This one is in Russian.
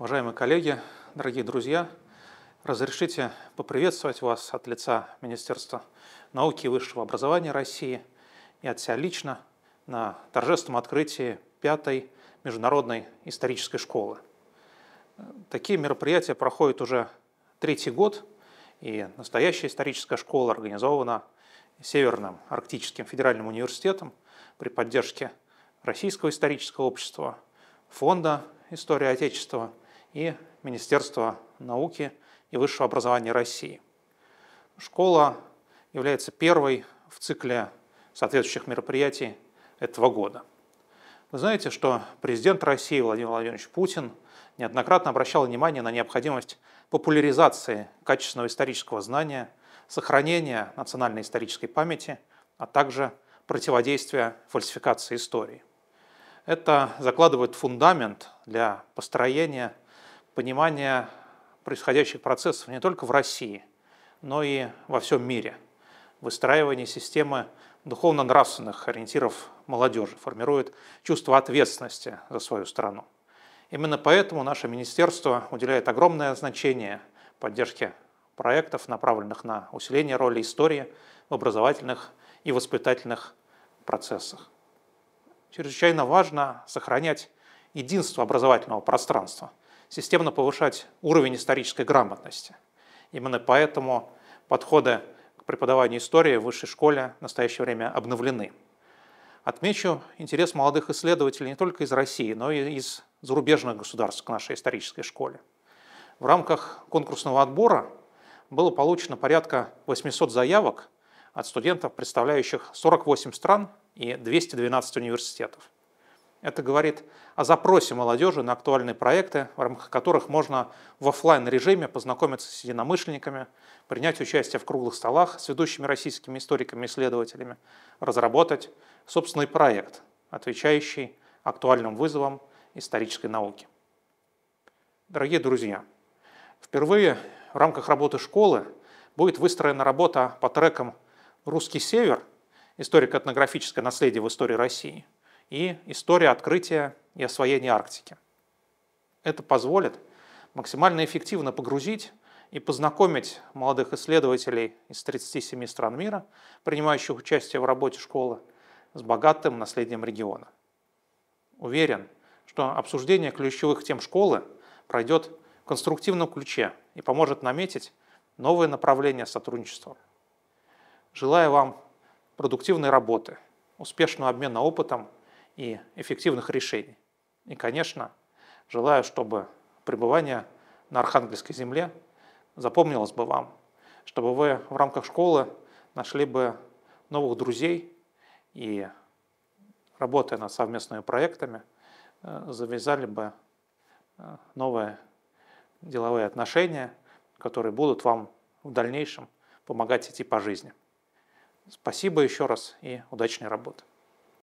Уважаемые коллеги, дорогие друзья, разрешите поприветствовать вас от лица Министерства науки и высшего образования России и от себя лично на торжественном открытии пятой международной исторической школы. Такие мероприятия проходят уже третий год, и настоящая историческая школа организована Северным Арктическим федеральным университетом при поддержке Российского исторического общества, Фонда «История Отечества» и Министерства науки и высшего образования России. Школа является первой в цикле соответствующих мероприятий этого года. Вы знаете, что президент России Владимир Владимирович Путин неоднократно обращал внимание на необходимость популяризации качественного исторического знания, сохранения национальной исторической памяти, а также противодействия фальсификации истории. Это закладывает фундамент для построения понимание происходящих процессов не только в России, но и во всем мире. Выстраивание системы духовно-нравственных ориентиров молодежи формирует чувство ответственности за свою страну. Именно поэтому наше министерство уделяет огромное значение поддержке проектов, направленных на усиление роли истории в образовательных и воспитательных процессах. Чрезвычайно важно сохранять единство образовательного пространства – системно повышать уровень исторической грамотности. Именно поэтому подходы к преподаванию истории в высшей школе в настоящее время обновлены. Отмечу интерес молодых исследователей не только из России, но и из зарубежных государств к нашей исторической школе. В рамках конкурсного отбора было получено порядка 800 заявок от студентов, представляющих 48 стран и 212 университетов. Это говорит о запросе молодежи на актуальные проекты, в рамках которых можно в офлайн режиме познакомиться с единомышленниками, принять участие в круглых столах с ведущими российскими историками-исследователями, и разработать собственный проект, отвечающий актуальным вызовам исторической науки. Дорогие друзья, впервые в рамках работы школы будет выстроена работа по трекам «Русский север. Историко-этнографическое наследие в истории России», и история открытия и освоения Арктики. Это позволит максимально эффективно погрузить и познакомить молодых исследователей из 37 стран мира, принимающих участие в работе школы, с богатым наследием региона. Уверен, что обсуждение ключевых тем школы пройдет в конструктивном ключе и поможет наметить новые направления сотрудничества. Желаю вам продуктивной работы, успешного обмена опытом – и эффективных решений. И, конечно, желаю, чтобы пребывание на Архангельской земле запомнилось бы вам, чтобы вы в рамках школы нашли бы новых друзей и, работая над совместными проектами, э, завязали бы э, новые деловые отношения, которые будут вам в дальнейшем помогать идти по жизни. Спасибо еще раз и удачной работы.